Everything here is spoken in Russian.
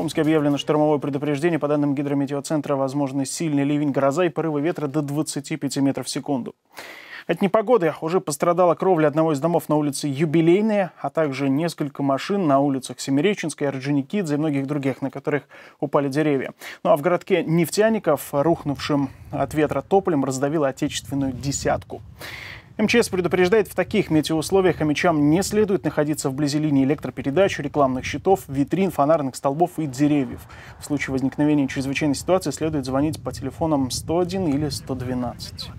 Омске объявлено штормовое предупреждение. По данным гидрометеоцентра, возможны сильный ливень, гроза и порывы ветра до 25 метров в секунду. От непогоды уже пострадала кровля одного из домов на улице Юбилейная, а также несколько машин на улицах Семиреченской, Орджоникидзе и многих других, на которых упали деревья. Ну а в городке Нефтяников рухнувшим от ветра тополем раздавила отечественную десятку. МЧС предупреждает, в таких метеоусловиях хомячам не следует находиться вблизи линии электропередач, рекламных щитов, витрин, фонарных столбов и деревьев. В случае возникновения чрезвычайной ситуации следует звонить по телефонам 101 или 112.